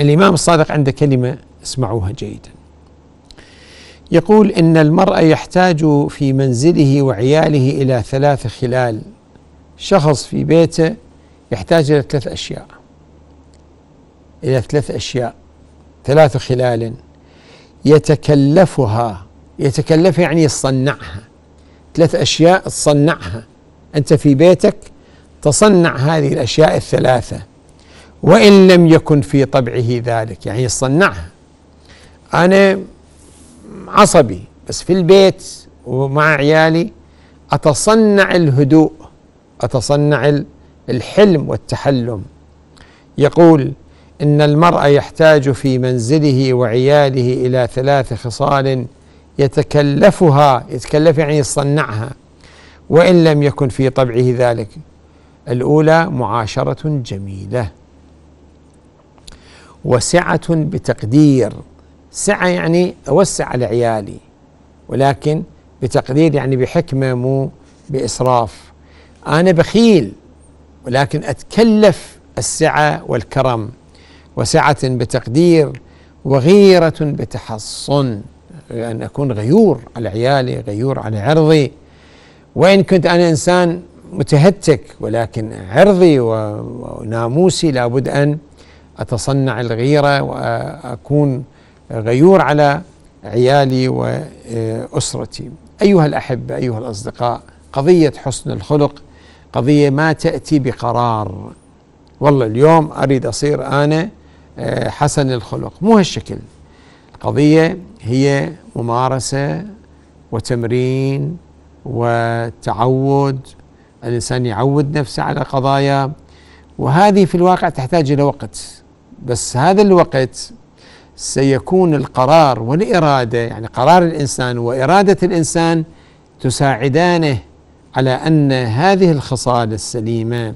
الإمام الصادق عنده كلمة اسمعوها جيدا يقول إن المرء يحتاج في منزله وعياله إلى ثلاث خلال شخص في بيته يحتاج إلى ثلاث أشياء إلى ثلاث أشياء ثلاث خلال يتكلفها يتكلف يعني يصنعها ثلاث أشياء تصنعها أنت في بيتك تصنع هذه الأشياء الثلاثة وإن لم يكن في طبعه ذلك يعني يصنعها أنا عصبي بس في البيت ومع عيالي أتصنع الهدوء أتصنع الحلم والتحلم يقول إن المرء يحتاج في منزله وعياله إلى ثلاث خصال يتكلفها يتكلف يعني يصنعها وإن لم يكن في طبعه ذلك الأولى معاشرة جميلة وسعة بتقدير سعة يعني أوسع على عيالي ولكن بتقدير يعني بحكمة مو بإسراف أنا بخيل ولكن أتكلف السعة والكرم وسعة بتقدير وغيرة بتحصن أن أكون غيور على عيالي غيور على عرضي وإن كنت أنا إنسان متهتك ولكن عرضي وناموسي لابد أن أتصنع الغيرة وأكون غيور على عيالي وأسرتي أيها الأحبة أيها الأصدقاء قضية حسن الخلق قضية ما تأتي بقرار والله اليوم أريد أصير أنا آه، حسن الخلق مو هالشكل القضية هي ممارسة وتمرين وتعود الإنسان يعود نفسه على قضايا وهذه في الواقع تحتاج إلى وقت بس هذا الوقت سيكون القرار والإرادة يعني قرار الإنسان وإرادة الإنسان تساعدانه على أن هذه الخصال السليمة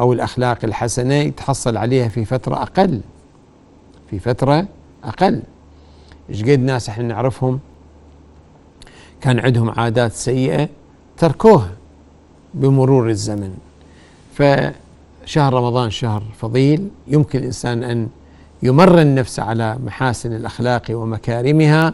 أو الأخلاق الحسنة يتحصل عليها في فترة أقل في فترة أقل إيش قد ناس إحنا نعرفهم كان عندهم عادات سيئة تركوها بمرور الزمن ف شهر رمضان شهر فضيل يمكن الانسان ان يمرن نفسه على محاسن الاخلاق ومكارمها